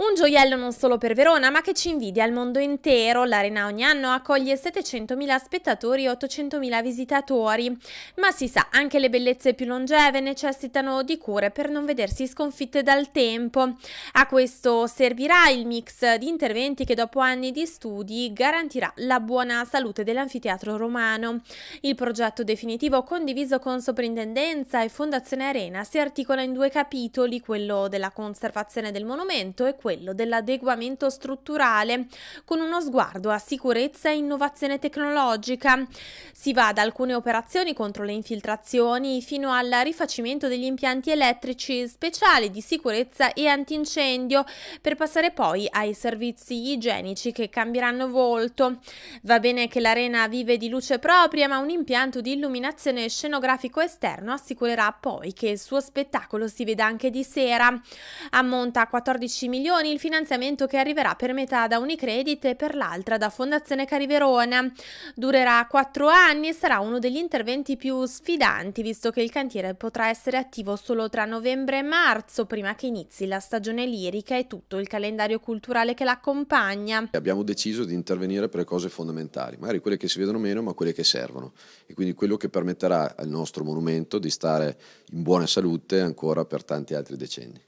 Un gioiello non solo per Verona, ma che ci invidia al mondo intero. L'arena ogni anno accoglie 700.000 spettatori e 800.000 visitatori. Ma si sa, anche le bellezze più longeve necessitano di cure per non vedersi sconfitte dal tempo. A questo servirà il mix di interventi che dopo anni di studi garantirà la buona salute dell'anfiteatro romano. Il progetto definitivo condiviso con Soprintendenza e Fondazione Arena si articola in due capitoli, quello della conservazione del monumento e quello quello dell'adeguamento strutturale, con uno sguardo a sicurezza e innovazione tecnologica. Si va da alcune operazioni contro le infiltrazioni fino al rifacimento degli impianti elettrici speciali di sicurezza e antincendio, per passare poi ai servizi igienici che cambieranno volto. Va bene che l'arena vive di luce propria, ma un impianto di illuminazione scenografico esterno assicurerà poi che il suo spettacolo si veda anche di sera. Ammonta a 14 milioni con il finanziamento che arriverà per metà da Unicredit e per l'altra da Fondazione Cariverona. Durerà quattro anni e sarà uno degli interventi più sfidanti, visto che il cantiere potrà essere attivo solo tra novembre e marzo, prima che inizi la stagione lirica e tutto il calendario culturale che l'accompagna. Abbiamo deciso di intervenire per cose fondamentali, magari quelle che si vedono meno, ma quelle che servono. E quindi quello che permetterà al nostro monumento di stare in buona salute ancora per tanti altri decenni.